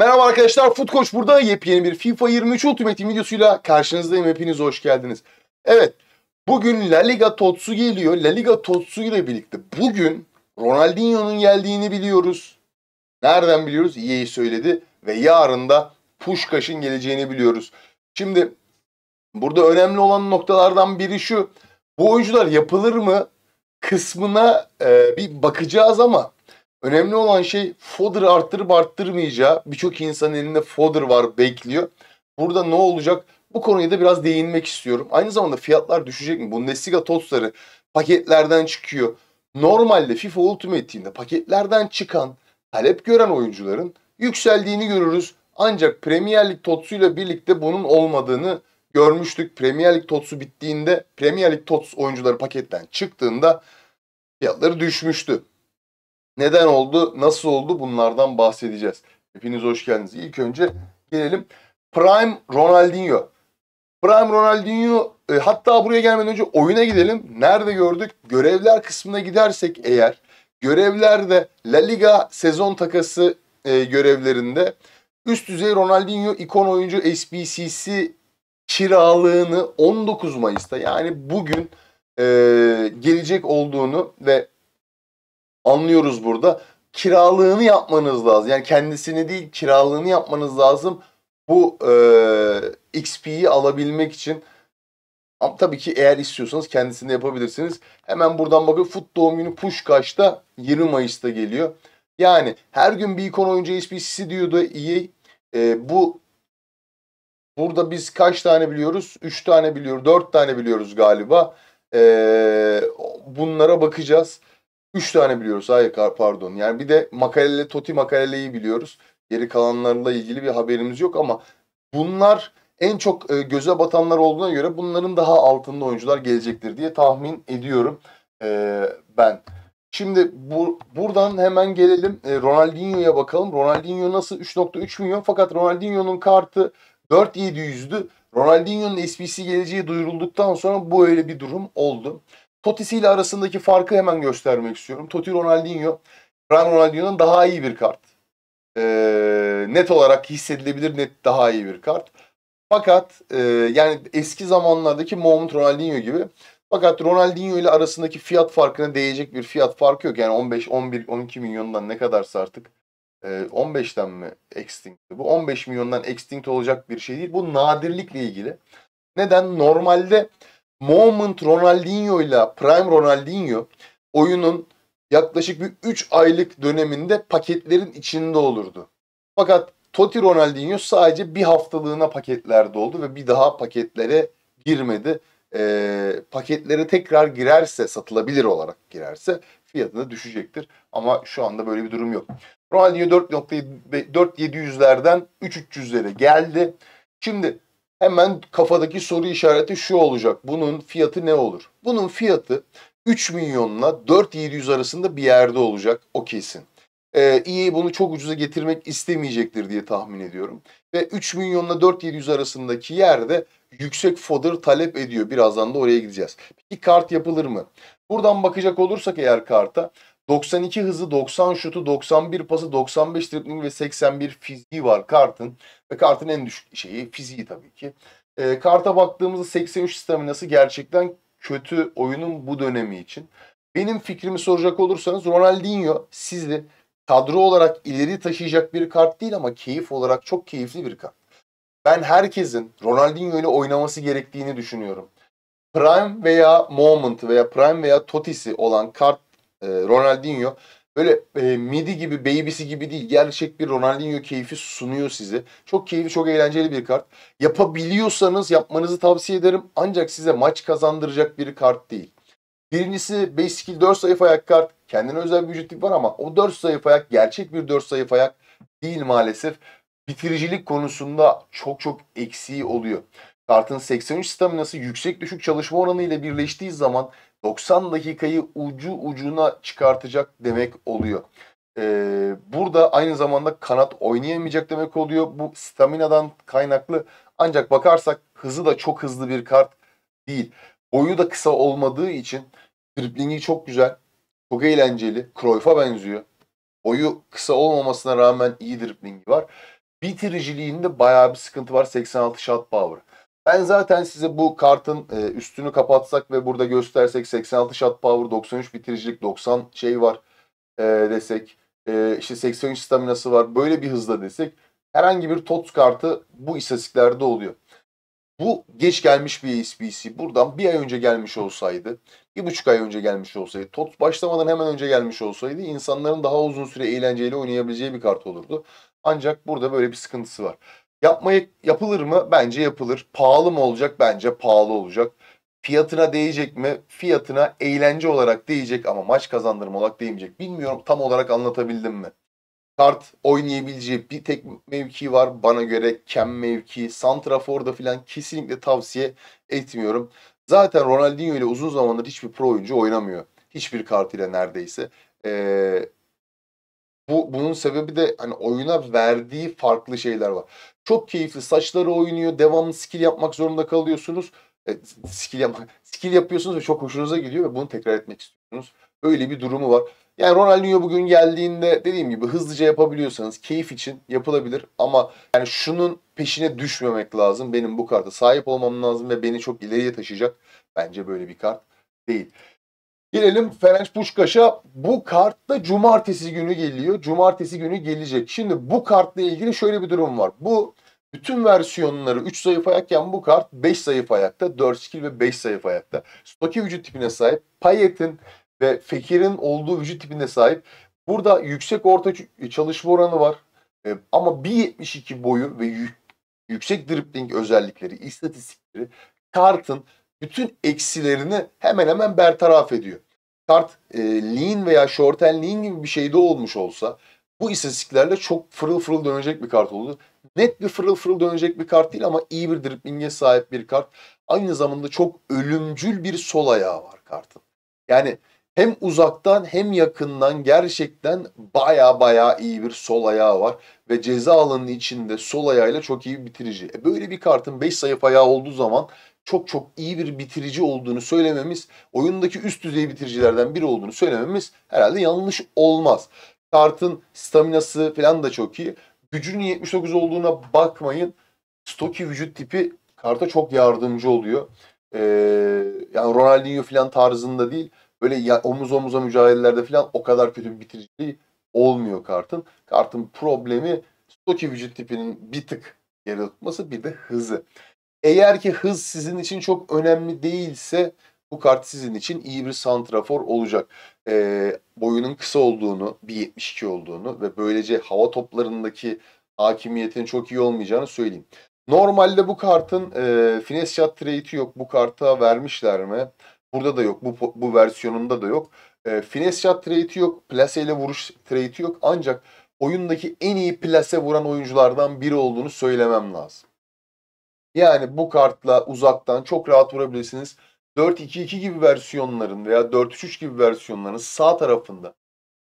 Merhaba arkadaşlar, Futkoş burada. Yepyeni bir FIFA 23 Ultimate videosuyla karşınızdayım. Hepiniz hoş geldiniz. Evet, bugün La Liga Totsu geliyor. La Liga Totsu ile birlikte bugün Ronaldinho'nun geldiğini biliyoruz. Nereden biliyoruz? EA'yi söyledi ve yarın da Puşkaş'ın geleceğini biliyoruz. Şimdi burada önemli olan noktalardan biri şu. Bu oyuncular yapılır mı kısmına e, bir bakacağız ama Önemli olan şey fodder arttırıp arttırmayacağı. Birçok insanın elinde fodder var bekliyor. Burada ne olacak? Bu konuya da biraz değinmek istiyorum. Aynı zamanda fiyatlar düşecek mi? Bu Bundesliga totsları paketlerden çıkıyor. Normalde FIFA Ultimate Team'de paketlerden çıkan, talep gören oyuncuların yükseldiğini görürüz. Ancak Premier Lig totsuyla birlikte bunun olmadığını görmüştük. Premier Lig totsu bittiğinde, Premier Lig tots oyuncuları paketten çıktığında fiyatları düşmüştü. Neden oldu, nasıl oldu bunlardan bahsedeceğiz. Hepiniz hoş geldiniz. İlk önce gelelim Prime Ronaldinho. Prime Ronaldinho e, hatta buraya gelmeden önce oyuna gidelim. Nerede gördük? Görevler kısmına gidersek eğer görevlerde La Liga sezon takası e, görevlerinde üst düzey Ronaldinho ikon oyuncu SBCC kiralığını 19 Mayıs'ta yani bugün e, gelecek olduğunu ve anlıyoruz burada. Kiralığını yapmanız lazım. Yani kendisini değil kiralığını yapmanız lazım. Bu e, XP'yi alabilmek için. Ama tabii ki eğer istiyorsanız kendisini yapabilirsiniz. Hemen buradan bakın Foot doğum günü Puşkaş'ta 20 Mayıs'ta geliyor. Yani her gün bir ikon oyuncu HPC'si diyordu EA. E, bu burada biz kaç tane biliyoruz? 3 tane biliyoruz, 4 tane biliyoruz galiba. E, bunlara bakacağız. 3 tane biliyoruz. Hayır pardon. Yani bir de Makalele, Toti Makaleliyi biliyoruz. Geri kalanlarla ilgili bir haberimiz yok ama bunlar en çok e, göze batanlar olduğuna göre bunların daha altında oyuncular gelecektir diye tahmin ediyorum e, ben. Şimdi bu, buradan hemen gelelim e, Ronaldinho'ya bakalım. Ronaldinho nasıl 3.3 milyon fakat Ronaldinho'nun kartı 4700'dü. Ronaldinho'nun SPC geleceği duyurulduktan sonra bu öyle bir durum oldu. Totti ile arasındaki farkı hemen göstermek istiyorum. Totti Ronaldinho, Ran Ronaldinho'dan daha iyi bir kart. E, net olarak hissedilebilir net daha iyi bir kart. Fakat e, yani eski zamanlardaki Mohamed Ronaldinho gibi. Fakat Ronaldinho ile arasındaki fiyat farkına değecek bir fiyat farkı yok. Yani 15, 11, 12 milyondan ne kadarsa artık. E, 15'ten mi extinct? Bu 15 milyondan extinct olacak bir şey değil. Bu nadirlikle ilgili. Neden? Normalde Moment Ronaldinho ile Prime Ronaldinho oyunun yaklaşık bir 3 aylık döneminde paketlerin içinde olurdu. Fakat Totti Ronaldinho sadece bir haftalığına paketlerde oldu ve bir daha paketlere girmedi. E, paketlere tekrar girerse, satılabilir olarak girerse fiyatı düşecektir. Ama şu anda böyle bir durum yok. Ronaldinho 4.700'lerden 3.300'lere geldi. Şimdi hemen kafadaki soru işareti şu olacak. Bunun fiyatı ne olur? Bunun fiyatı 3 milyonla 4.700 arasında bir yerde olacak o kesin. Ee, EA bunu çok ucuza getirmek istemeyecektir diye tahmin ediyorum. Ve 3 milyonla 4.700 arasındaki yerde yüksek fodder talep ediyor. Birazdan da oraya gideceğiz. Peki kart yapılır mı? Buradan bakacak olursak eğer karta 92 hızı, 90 şutu, 91 pası, 95 dribling ve 81 fiziği var kartın. Ve kartın en düşük şeyi fiziği tabii ki. E, karta baktığımızda 83 staminası gerçekten kötü oyunun bu dönemi için. Benim fikrimi soracak olursanız Ronaldinho sizi kadro olarak ileri taşıyacak bir kart değil ama keyif olarak çok keyifli bir kart. Ben herkesin Ronaldinho ile oynaması gerektiğini düşünüyorum. Prime veya Moment veya Prime veya Totis'i olan kart e, Ronaldinho böyle e, midi gibi, babysi gibi değil. Gerçek bir Ronaldinho keyfi sunuyor size. Çok keyifli, çok eğlenceli bir kart. Yapabiliyorsanız yapmanızı tavsiye ederim. Ancak size maç kazandıracak bir kart değil. Birincisi 5 skill 4 sayfa ayak kart. Kendine özel bir vücutlik var ama o 4 sayfa ayak gerçek bir 4 sayfa ayak değil maalesef. Bitiricilik konusunda çok çok eksiği oluyor. Kartın 83 staminası yüksek düşük çalışma oranı ile birleştiği zaman 90 dakikayı ucu ucuna çıkartacak demek oluyor. Ee, burada aynı zamanda kanat oynayamayacak demek oluyor. Bu staminadan kaynaklı ancak bakarsak hızı da çok hızlı bir kart değil. Boyu da kısa olmadığı için driblingi çok güzel. Çok eğlenceli. Cruyff'a benziyor. Boyu kısa olmamasına rağmen iyi driblingi var. Bitiriciliğinde bayağı bir sıkıntı var. 86 shot power. Ben zaten size bu kartın e, üstünü kapatsak ve burada göstersek 86 shot power, 93 bitiricilik, 90 şey var e, desek. E, işte 83 staminası var. Böyle bir hızla desek herhangi bir tot kartı bu istatistiklerde oluyor. Bu geç gelmiş bir ASBC. Buradan bir ay önce gelmiş olsaydı, bir buçuk ay önce gelmiş olsaydı, tot başlamadan hemen önce gelmiş olsaydı insanların daha uzun süre eğlenceyle oynayabileceği bir kart olurdu. Ancak burada böyle bir sıkıntısı var. Yapmayı yapılır mı? Bence yapılır. Pahalı mı olacak? Bence pahalı olacak. Fiyatına değecek mi? Fiyatına eğlence olarak değecek ama maç kazandırma olarak değmeyecek. Bilmiyorum tam olarak anlatabildim mi? Kart oynayabileceği bir tek mevki var. Bana göre kem mevki. Santrafor'da falan kesinlikle tavsiye etmiyorum. Zaten Ronaldinho ile uzun zamandır hiçbir pro oyuncu oynamıyor. Hiçbir kart ile neredeyse. Ee, bu bunun sebebi de hani oyuna verdiği farklı şeyler var. Çok keyifli saçları oynuyor. Devamlı skill yapmak zorunda kalıyorsunuz. E, skill yapmak skill yapıyorsunuz ve çok hoşunuza gidiyor ve bunu tekrar etmek istiyorsunuz. Öyle bir durumu var. Yani Ronaldinho bugün geldiğinde dediğim gibi hızlıca yapabiliyorsanız keyif için yapılabilir ama yani şunun peşine düşmemek lazım. Benim bu karta sahip olmam lazım ve beni çok ileriye taşıyacak. Bence böyle bir kart değil. Gelelim Ferenc Puşkaş'a. Bu kart da cumartesi günü geliyor. Cumartesi günü gelecek. Şimdi bu kartla ilgili şöyle bir durum var. Bu bütün versiyonları 3 zayıf ayakken bu kart 5 zayıf ayakta, 4 skill ve 5 zayıf ayakta. Stoki vücut tipine sahip, Payet'in ve Fekir'in olduğu vücut tipine sahip. Burada yüksek orta çalışma oranı var. E, ama 1.72 boyu ve yüksek dribbling özellikleri, istatistikleri kartın bütün eksilerini hemen hemen bertaraf ediyor. Kart e, lean veya short and lean gibi bir şeyde olmuş olsa bu istatistiklerle çok fırıl fırıl dönecek bir kart olur. Net bir fırıl fırıl dönecek bir kart değil ama iyi bir driblinge sahip bir kart. Aynı zamanda çok ölümcül bir sol ayağı var kartın. Yani hem uzaktan hem yakından gerçekten baya baya iyi bir sol ayağı var. Ve ceza alanının içinde sol ayağıyla çok iyi bir bitirici. E böyle bir kartın 5 sayıp ayağı olduğu zaman çok çok iyi bir bitirici olduğunu söylememiz, oyundaki üst düzey bitiricilerden biri olduğunu söylememiz herhalde yanlış olmaz. Kartın staminası falan da çok iyi. Gücünün 79 olduğuna bakmayın. Stoki vücut tipi karta çok yardımcı oluyor. Ee, yani Ronaldinho falan tarzında değil. Böyle ya, omuz omuza mücadelelerde falan o kadar kötü bir bitiriciliği olmuyor kartın. Kartın problemi Stoki vücut tipinin bir tık geride tutması bir de hızı. Eğer ki hız sizin için çok önemli değilse bu kart sizin için iyi bir santrafor olacak. E, boyunun kısa olduğunu, 1.72 olduğunu ve böylece hava toplarındaki hakimiyetin çok iyi olmayacağını söyleyeyim. Normalde bu kartın e, finesse shot trade'i yok. Bu karta vermişler mi? Burada da yok. Bu, bu versiyonunda da yok. E, finesse shot trade'i yok. Plase ile vuruş trade'i yok. Ancak oyundaki en iyi plase vuran oyunculardan biri olduğunu söylemem lazım. Yani bu kartla uzaktan çok rahat vurabilirsiniz. 4-2-2 gibi versiyonların veya 4-3-3 gibi versiyonların sağ tarafında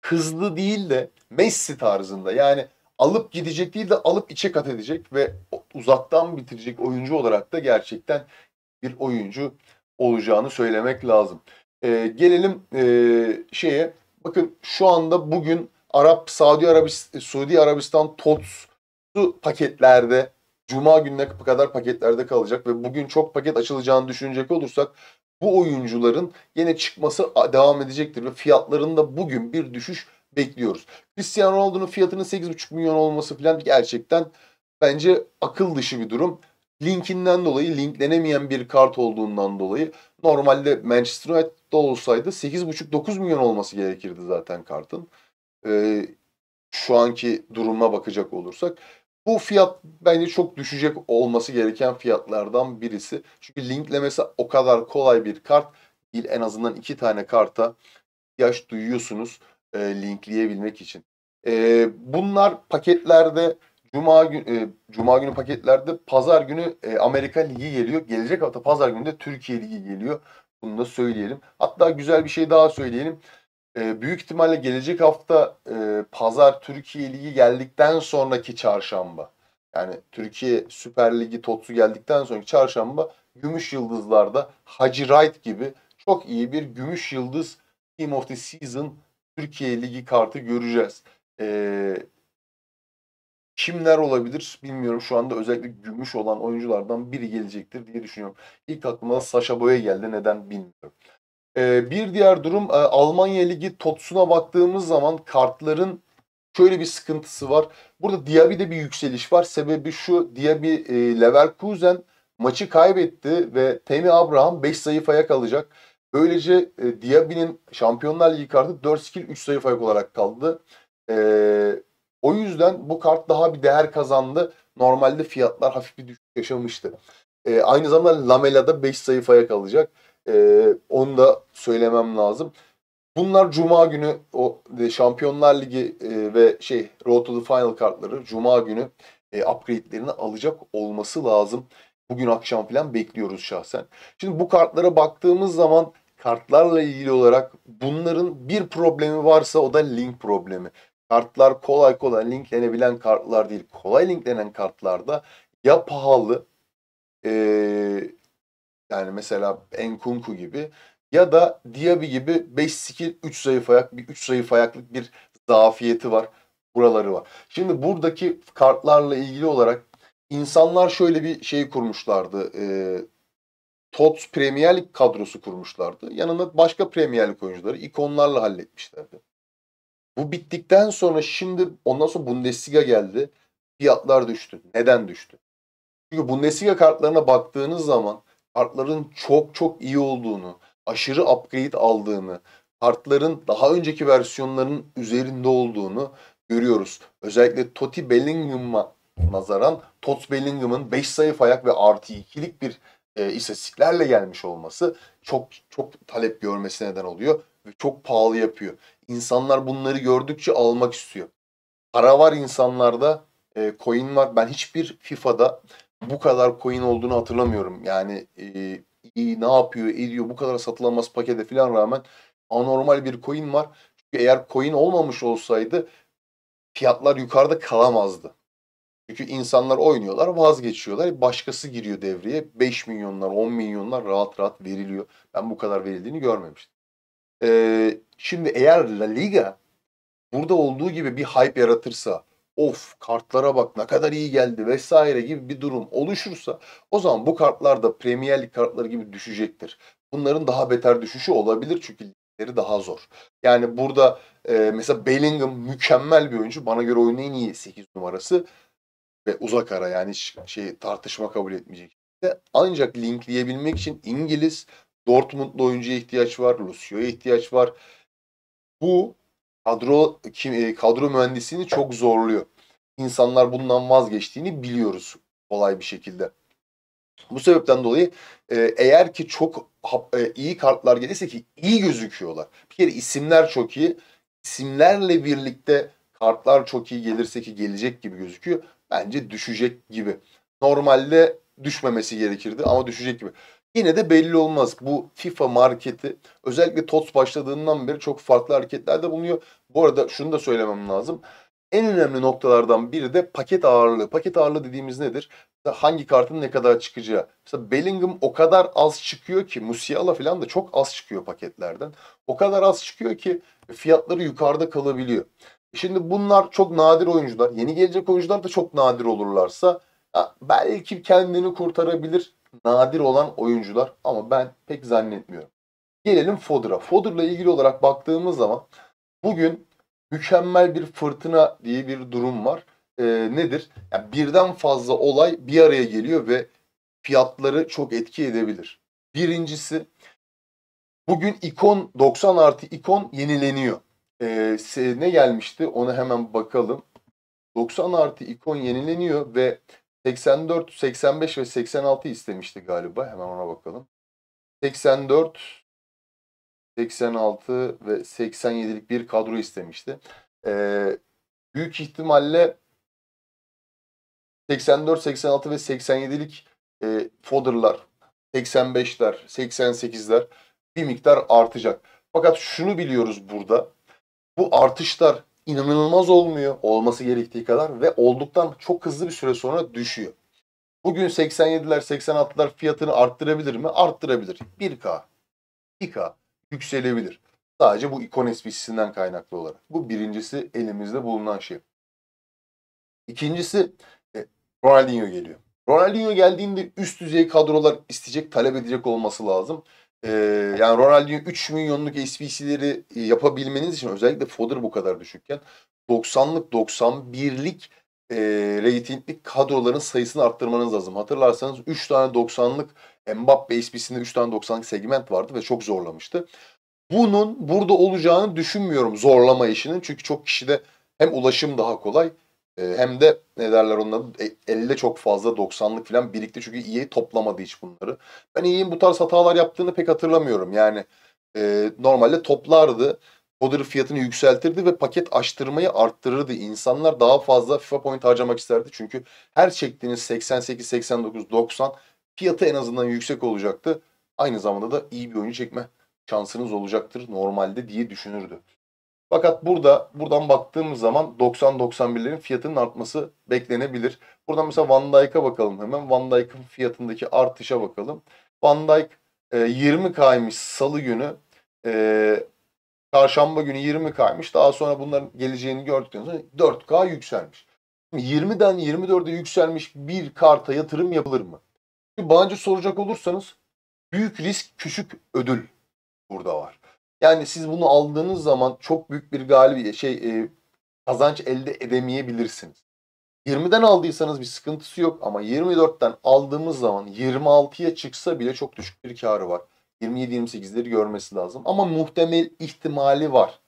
hızlı değil de Messi tarzında yani alıp gidecek değil de alıp içe kat edecek ve uzaktan bitirecek oyuncu olarak da gerçekten bir oyuncu olacağını söylemek lazım. E, gelelim e, şeye. Bakın şu anda bugün Arap Saudi Arabistan Suudi Arabistan TOTS'u paketlerde Cuma gününe kadar paketlerde kalacak ve bugün çok paket açılacağını düşünecek olursak bu oyuncuların yine çıkması devam edecektir ve fiyatlarında bugün bir düşüş bekliyoruz. Cristiano Ronaldo'nun fiyatının 8,5 milyon olması falan gerçekten bence akıl dışı bir durum linkinden dolayı linklenemeyen bir kart olduğundan dolayı normalde Manchester United'da olsaydı 8,5-9 milyon olması gerekirdi zaten kartın. Ee, şu anki duruma bakacak olursak. Bu fiyat bence çok düşecek olması gereken fiyatlardan birisi. Çünkü linklemesi o kadar kolay bir kart değil. En azından iki tane karta ihtiyaç duyuyorsunuz e, linkleyebilmek için. E, bunlar paketlerde Cuma günü, e, Cuma günü paketlerde pazar günü e, Amerika Ligi geliyor. Gelecek hafta pazar günü de Türkiye Ligi geliyor. Bunu da söyleyelim. Hatta güzel bir şey daha söyleyelim. E, büyük ihtimalle gelecek hafta e, pazar Türkiye Ligi geldikten sonraki çarşamba. Yani Türkiye Süper Ligi totsu geldikten sonraki çarşamba Gümüş Yıldızlar'da Hacı Wright gibi çok iyi bir Gümüş Yıldız Team of the Season Türkiye Ligi kartı göreceğiz. Eee Kimler olabilir bilmiyorum. Şu anda özellikle gümüş olan oyunculardan biri gelecektir diye düşünüyorum. İlk aklıma Sasha Boya geldi. Neden bilmiyorum. Ee, bir diğer durum e, Almanya Ligi Totsu'na baktığımız zaman kartların şöyle bir sıkıntısı var. Burada Diaby'de bir yükseliş var. Sebebi şu Diaby e, Leverkusen maçı kaybetti ve Temi Abraham 5 sayfaya kalacak. Böylece e, Diaby'nin Şampiyonlar Ligi kartı 4 skill 3 sayfaya olarak kaldı. E, o yüzden bu kart daha bir değer kazandı. Normalde fiyatlar hafif bir düşüş yaşamıştı. E, aynı zamanda Lamela'da 5 sayfaya kalacak. E, onu da söylemem lazım. Bunlar Cuma günü o e, Şampiyonlar Ligi e, ve şey Road to the Final kartları Cuma günü e, upgrade'lerini alacak olması lazım. Bugün akşam falan bekliyoruz şahsen. Şimdi bu kartlara baktığımız zaman kartlarla ilgili olarak bunların bir problemi varsa o da link problemi kartlar kolay kolay linklenebilen kartlar değil. Kolay linklenen kartlarda ya pahalı e, yani mesela Enkunku gibi ya da Diaby gibi 5 skill 3 zayıf ayak bir 3 zayıf ayaklık bir zafiyeti var. Buraları var. Şimdi buradaki kartlarla ilgili olarak insanlar şöyle bir şey kurmuşlardı. E, TOTS Premier Lig kadrosu kurmuşlardı. yanında başka Premier Lig oyuncuları ikonlarla halletmişlerdi. Bu bittikten sonra şimdi ondan sonra Bundesliga geldi. Fiyatlar düştü. Neden düştü? Çünkü Bundesliga kartlarına baktığınız zaman kartların çok çok iyi olduğunu, aşırı upgrade aldığını, kartların daha önceki versiyonların üzerinde olduğunu görüyoruz. Özellikle Totti Bellingham'a nazaran Tots Bellingham'ın 5 sayı ayak ve artı 2'lik bir e, istatistiklerle gelmiş olması çok çok talep görmesi neden oluyor ve çok pahalı yapıyor. İnsanlar bunları gördükçe almak istiyor. Para var insanlarda, e, coin var. Ben hiçbir FIFA'da bu kadar coin olduğunu hatırlamıyorum. Yani e, e, ne yapıyor, ediyor bu kadar satılamaz pakete falan rağmen anormal bir coin var. Çünkü eğer coin olmamış olsaydı fiyatlar yukarıda kalamazdı. Çünkü insanlar oynuyorlar, vazgeçiyorlar. Başkası giriyor devreye. 5 milyonlar, 10 milyonlar rahat rahat veriliyor. Ben bu kadar verildiğini görmemiştim. Ee, şimdi eğer La Liga burada olduğu gibi bir hype yaratırsa of kartlara bak ne kadar iyi geldi vesaire gibi bir durum oluşursa o zaman bu kartlar da Premier Lig kartları gibi düşecektir. Bunların daha beter düşüşü olabilir çünkü ligleri daha zor. Yani burada e, mesela Bellingham mükemmel bir oyuncu. Bana göre oyunun en iyi 8 numarası ve uzak ara yani hiç şey tartışma kabul etmeyecek. Ancak linkleyebilmek için İngiliz Dortmund'lu oyuncuya ihtiyaç var, Lucio'ya ihtiyaç var. Bu kadro kim, e, kadro mühendisliğini çok zorluyor. İnsanlar bundan vazgeçtiğini biliyoruz kolay bir şekilde. Bu sebepten dolayı e, eğer ki çok e, iyi kartlar gelirse ki iyi gözüküyorlar. Bir kere isimler çok iyi. İsimlerle birlikte kartlar çok iyi gelirse ki gelecek gibi gözüküyor. Bence düşecek gibi. Normalde düşmemesi gerekirdi ama düşecek gibi. Yine de belli olmaz. Bu FIFA marketi özellikle TOTS başladığından beri çok farklı hareketlerde bulunuyor. Bu arada şunu da söylemem lazım. En önemli noktalardan biri de paket ağırlığı. Paket ağırlığı dediğimiz nedir? Mesela hangi kartın ne kadar çıkacağı. Mesela Bellingham o kadar az çıkıyor ki Musiala falan da çok az çıkıyor paketlerden. O kadar az çıkıyor ki fiyatları yukarıda kalabiliyor. Şimdi bunlar çok nadir oyuncular. Yeni gelecek oyuncular da çok nadir olurlarsa belki kendini kurtarabilir nadir olan oyuncular ama ben pek zannetmiyorum. Gelelim Fodor'a. Fodor'la ilgili olarak baktığımız zaman bugün mükemmel bir fırtına diye bir durum var. E, nedir? Yani birden fazla olay bir araya geliyor ve fiyatları çok etki edebilir. Birincisi bugün ikon 90 artı ikon yenileniyor. E, ne gelmişti ona hemen bakalım. 90 artı ikon yenileniyor ve 84, 85 ve 86 istemişti galiba. Hemen ona bakalım. 84, 86 ve 87'lik bir kadro istemişti. Ee, büyük ihtimalle 84, 86 ve 87'lik e, fodderlar, 85'ler, 88'ler bir miktar artacak. Fakat şunu biliyoruz burada. Bu artışlar inanılmaz olmuyor olması gerektiği kadar ve olduktan çok hızlı bir süre sonra düşüyor. Bugün 87'ler 86'lar fiyatını arttırabilir mi? Arttırabilir. 1K, 2K yükselebilir. Sadece bu ikon esprisinden kaynaklı olarak. Bu birincisi elimizde bulunan şey. İkincisi e, Ronaldinho geliyor. Ronaldinho geldiğinde üst düzey kadrolar isteyecek, talep edecek olması lazım e, yani Ronaldinho 3 milyonluk SBC'leri e, yapabilmeniz için özellikle fodder bu kadar düşükken 90'lık 91'lik e, reytinglik kadroların sayısını arttırmanız lazım. Hatırlarsanız 3 tane 90'lık Mbappe SBC'sinde 3 tane 90'lık segment vardı ve çok zorlamıştı. Bunun burada olacağını düşünmüyorum zorlama işinin. Çünkü çok kişide hem ulaşım daha kolay ee, hem de ne derler onları Elle çok fazla 90'lık falan birikti çünkü EA toplamadı hiç bunları. Ben EA'in bu tarz hatalar yaptığını pek hatırlamıyorum. Yani e, normalde toplardı. Coder'ı fiyatını yükseltirdi ve paket açtırmayı arttırırdı. İnsanlar daha fazla FIFA point harcamak isterdi. Çünkü her çektiğiniz 88, 89, 90 fiyatı en azından yüksek olacaktı. Aynı zamanda da iyi e bir oyuncu çekme şansınız olacaktır normalde diye düşünürdü. Fakat burada buradan baktığımız zaman 90-91'lerin fiyatının artması beklenebilir. Buradan mesela Van Dijk'a bakalım hemen. Van Dijk'ın fiyatındaki artışa bakalım. Van Dijk 20 e, kaymış salı günü. E, çarşamba günü 20 kaymış. Daha sonra bunların geleceğini gördükten sonra 4K yükselmiş. 20'den 24'e yükselmiş bir karta yatırım yapılır mı? Bence soracak olursanız büyük risk küçük ödül burada var. Yani siz bunu aldığınız zaman çok büyük bir galibiyet şey e, kazanç elde edemeyebilirsiniz. 20'den aldıysanız bir sıkıntısı yok ama 24'ten aldığımız zaman 26'ya çıksa bile çok düşük bir karı var. 27-28'leri görmesi lazım ama muhtemel ihtimali var.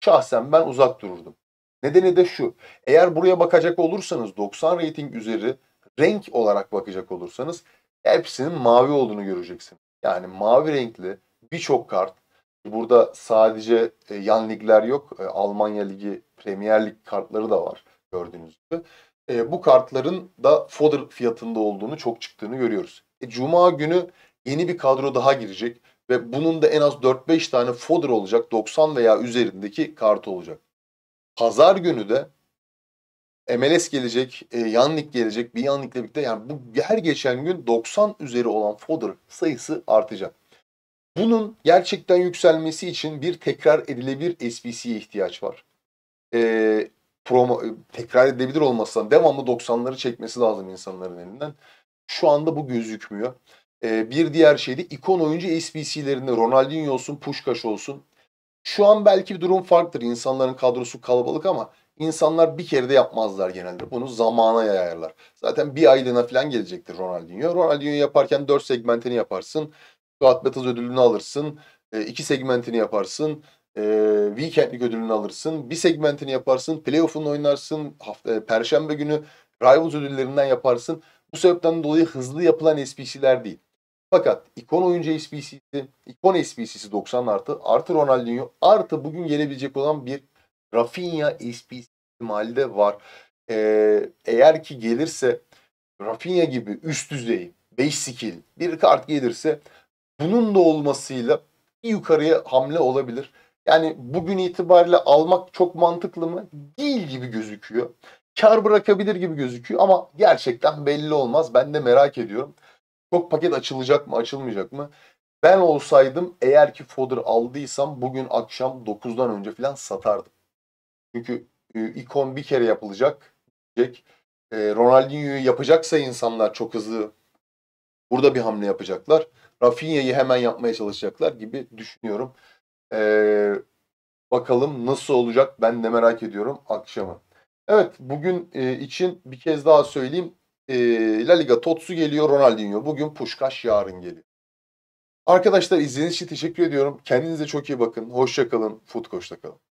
Şahsen ben uzak dururdum. Nedeni de şu. Eğer buraya bakacak olursanız 90 rating üzeri renk olarak bakacak olursanız hepsinin mavi olduğunu göreceksiniz. Yani mavi renkli birçok kart Burada sadece e, yan ligler yok. E, Almanya Ligi, Premier Lig kartları da var gördüğünüz gibi. E, bu kartların da fodder fiyatında olduğunu, çok çıktığını görüyoruz. E, Cuma günü yeni bir kadro daha girecek ve bunun da en az 4-5 tane fodder olacak. 90 veya üzerindeki kart olacak. Pazar günü de MLS gelecek, e, lig gelecek, bir yan ligle birlikte yani bu her geçen gün 90 üzeri olan fodder sayısı artacak. Bunun gerçekten yükselmesi için bir tekrar edilebilir SPC'ye ihtiyaç var. Ee, e, promo, tekrar edilebilir olmasından devamlı 90'ları çekmesi lazım insanların elinden. Şu anda bu gözükmüyor. E, bir diğer şey de ikon oyuncu SPC'lerinde Ronaldinho olsun, Puşkaş olsun. Şu an belki bir durum farktır. İnsanların kadrosu kalabalık ama insanlar bir kere de yapmazlar genelde. Bunu zamana yayarlar. Zaten bir aylığına falan gelecektir Ronaldinho. Ronaldinho yaparken 4 segmentini yaparsın. Atlatız ödülünü alırsın. E, iki segmentini yaparsın. E, weekendlik ödülünü alırsın. Bir segmentini yaparsın. Playoff'unu oynarsın. Hafta, e, Perşembe günü Rivals ödüllerinden yaparsın. Bu sebepten dolayı hızlı yapılan SPC'ler değil. Fakat ikon oyuncu SPC'si, ikon SPC'si 90 artı, artı Ronaldinho, artı bugün gelebilecek olan bir Rafinha SPC ihtimali de var. Ee, eğer ki gelirse Rafinha gibi üst düzey 5 skill bir kart gelirse bunun da olmasıyla bir yukarıya hamle olabilir. Yani bugün itibariyle almak çok mantıklı mı? Değil gibi gözüküyor. Kar bırakabilir gibi gözüküyor ama gerçekten belli olmaz. Ben de merak ediyorum. Çok paket açılacak mı, açılmayacak mı? Ben olsaydım eğer ki fodder aldıysam bugün akşam 9'dan önce falan satardım. Çünkü e, ikon bir kere yapılacak. Diyecek. E, Ronaldinho'yu yapacaksa insanlar çok hızlı burada bir hamle yapacaklar. Rafinha'yı hemen yapmaya çalışacaklar gibi düşünüyorum. Ee, bakalım nasıl olacak ben de merak ediyorum akşamı. Evet bugün e, için bir kez daha söyleyeyim. E, La Liga Totsu geliyor Ronaldinho. Bugün Puşkaş yarın geliyor. Arkadaşlar izlediğiniz için teşekkür ediyorum. Kendinize çok iyi bakın. Hoşçakalın. Futkoş'ta kalın.